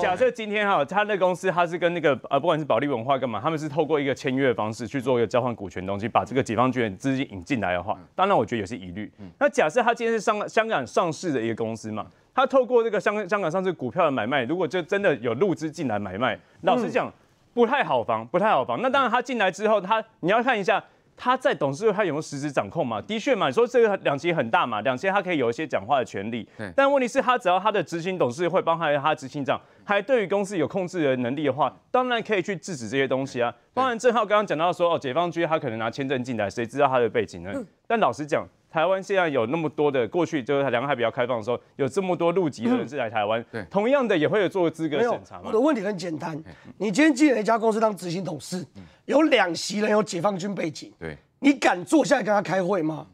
假设今天哈，他的公司他是跟那个呃，不管是保利文化干嘛，他们是透过一个签约的方式去做一个交换股权东西，把这个解放军资金引进来的话，当然我觉得也是疑虑。那假设他今天是上香港上市的一个公司嘛，他透过这个香香港上市股票的买卖，如果就真的有入资进来买卖，老实讲不太好防，不太好防。那当然他进来之后，他你要看一下。他在董事会，他有没实质掌控嘛？的确嘛，你说这个两极很大嘛，两期他可以有一些讲话的权利，但问题是他只要他的执行董事会帮他，他执行长还对于公司有控制的能力的话，当然可以去制止这些东西啊。当然，郑浩刚刚讲到说，哦，解放军他可能拿签证进来，谁知道他的背景呢？但老实讲。台湾现在有那么多的过去，就是两岸还比较开放的时候，有这么多入籍的人士来台湾。对，同样的也会有做资格审查。吗？我的问题很简单，你今天进了一家公司当执行董事，有两席人有解放军背景。对，你敢坐下来跟他开会吗？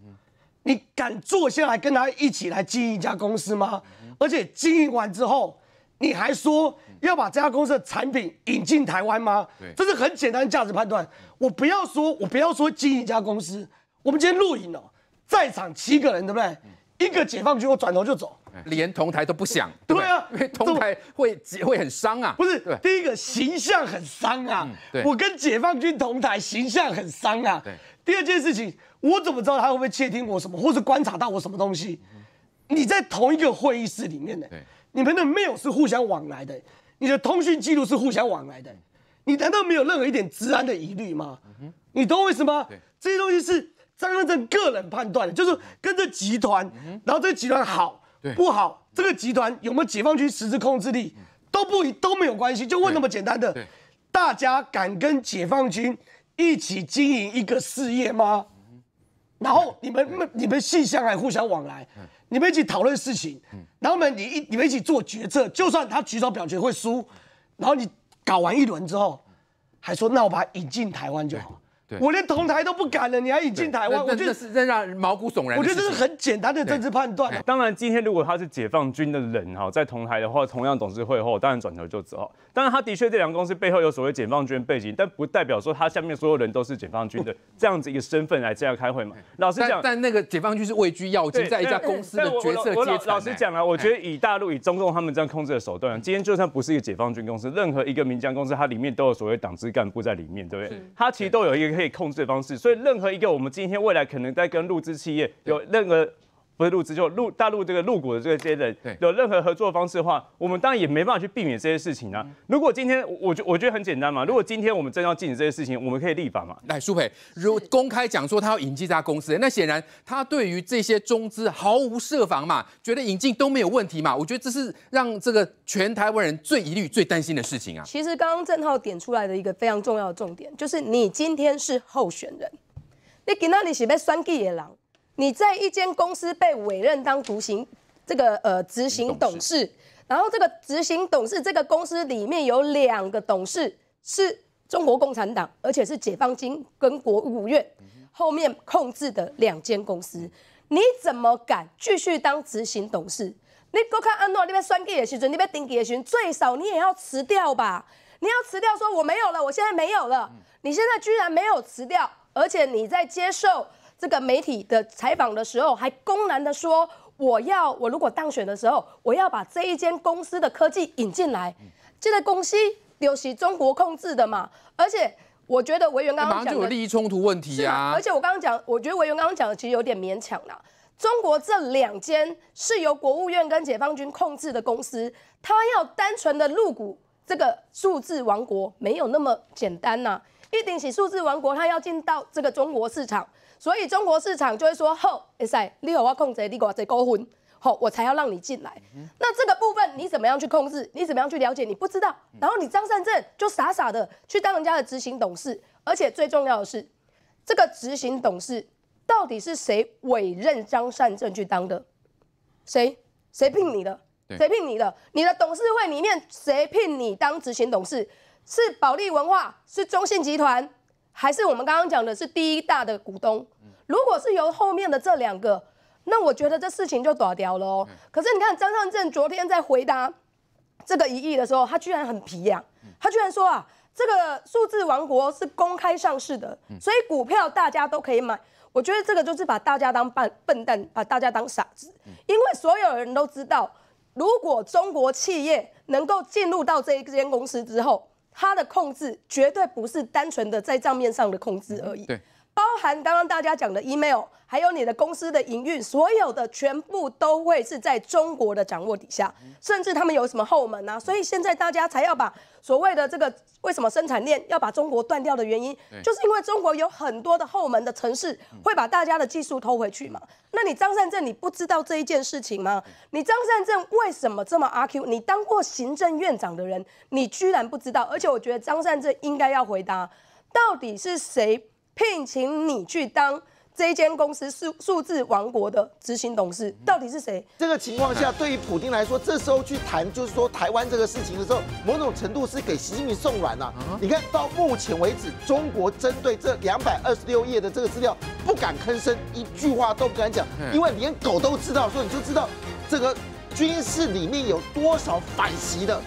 你敢坐下来跟他一起来经营一家公司吗？而且经营完之后，你还说要把这家公司的产品引进台湾吗？对，这是很简单的价值判断。我不要说，我不要说经营一家公司，我们今天露影了。在场七个人，对不对？一个解放军，我转头就走，连同台都不想。对啊，因为同台会会很伤啊。不是，第一个形象很伤啊。我跟解放军同台，形象很伤啊。第二件事情，我怎么知道他会不会窃听我什么，或是观察到我什么东西？你在同一个会议室里面的，你们的 mail 是互相往来的，你的通讯记录是互相往来的，你难道没有任何一点治安的疑虑吗？你懂为什么？这些东西是。张德正个人判断就是跟着集团，然后这集团好不好，这个集团有没有解放军实质控制力，都不都没有关系。就问那么简单的，大家敢跟解放军一起经营一个事业吗？然后你们、你们信相还互相往来，你们一起讨论事情，然后们你一你们一起做决策，就算他举手表决会输，然后你搞完一轮之后，还说那我把他引进台湾就好。我连同台都不敢了，你还引进台湾？我觉得是真让毛骨悚然。我觉得这是很简单的政治判断。当然，今天如果他是解放军的人哈，在同台的话，同样董事会后，当然转头就走。当然，他的确这两个公司背后有所谓解放军背景，但不代表说他下面所有人都是解放军的这样子一个身份来这样开会嘛。老实讲，但那个解放军是位居要职，在一家公司的角色。我老实讲啊，我觉得以大陆以中共他们这样控制的手段，今天就算不是一个解放军公司，任何一个民间公司，它里面都有所谓党支干部在里面，对不对？它其实都有一个。可以控制的方式，所以任何一个我们今天未来可能在跟入资企业有任何。不是入资，就入大陆这个入股的这些人，有任何合作方式的话，我们当然也没办法去避免这些事情啊。如果今天我觉我觉得很简单嘛，如果今天我们真要禁止这些事情，我们可以立法嘛。来，苏培，如公开讲说他要引进家公司，那显然他对于这些中资毫无设防嘛，觉得引进都没有问题嘛。我觉得这是让这个全台湾人最疑虑、最担心的事情啊。其实刚刚郑浩点出来的一个非常重要的重点，就是你今天是候选人，你给那里是被拴给的狼。你在一间公司被委任当独行这个呃执行董事，然后这个执行董事这个公司里面有两个董事是中国共产党，而且是解放军跟国务院后面控制的两间公司，你怎么敢继续当执行董事？你过看安诺那边算计也时阵，那边登记的时最少你也要辞掉吧？你要辞掉说我没有了，我现在没有了，你现在居然没有辞掉，而且你在接受。这个媒体的采访的时候，还公然的说：“我要我如果当选的时候，我要把这一间公司的科技引进来，这个公司又是中国控制的嘛？而且我觉得委员刚刚讲，的就有利益冲突问题啊！而且我刚刚讲，我觉得委员刚刚讲的其实有点勉强呐。中国这两间是由国务院跟解放军控制的公司，他要单纯的入股这个数字王国没有那么简单呐！一定是数字王国，他要进到这个中国市场。”所以中国市场就会说：好，哎塞，你有我控制，你有在高分，好，我才要让你进来。那这个部分你怎么样去控制？你怎么样去了解？你不知道。然后你张善正就傻傻的去当人家的执行董事，而且最重要的是，这个执行董事到底是谁委任张善正去当的？谁？谁聘你的？谁聘你的？你的董事会里面谁聘你当执行董事？是保利文化？是中信集团？还是我们刚刚讲的是第一大的股东？如果是由后面的这两个，那我觉得这事情就短掉了。可是你看张善政昨天在回答这个疑义的时候，他居然很皮呀，他居然说啊，这个数字王国是公开上市的，所以股票大家都可以买。我觉得这个就是把大家当笨笨蛋，把大家当傻子。因为所有人都知道，如果中国企业能够进入到这间公司之后，它的控制绝对不是单纯的在账面上的控制而已。对。包含刚刚大家讲的 email，还有你的公司的营运，所有的全部都会是在中国的掌握底下，甚至他们有什么后门啊？所以现在大家才要把所谓的这个为什么生产链要把中国断掉的原因，就是因为中国有很多的后门的城市会把大家的技术偷回去嘛？那你张善镇，你不知道这一件事情吗？你张善镇为什么这么阿 Q？你当过行政院长的人，你居然不知道？而且我觉得张善镇应该要回答，到底是谁？聘请你去当这间公司数数字王国的执行董事，到底是谁？这个情况下，对于普京来说，这时候去谈就是说台湾这个事情的时候，某种程度是给习近平送软了。你看到目前为止，中国针对这两百二十六页的这个资料不敢吭声，一句话都不敢讲，因为连狗都知道说你就知道这个军事里面有多少反袭的。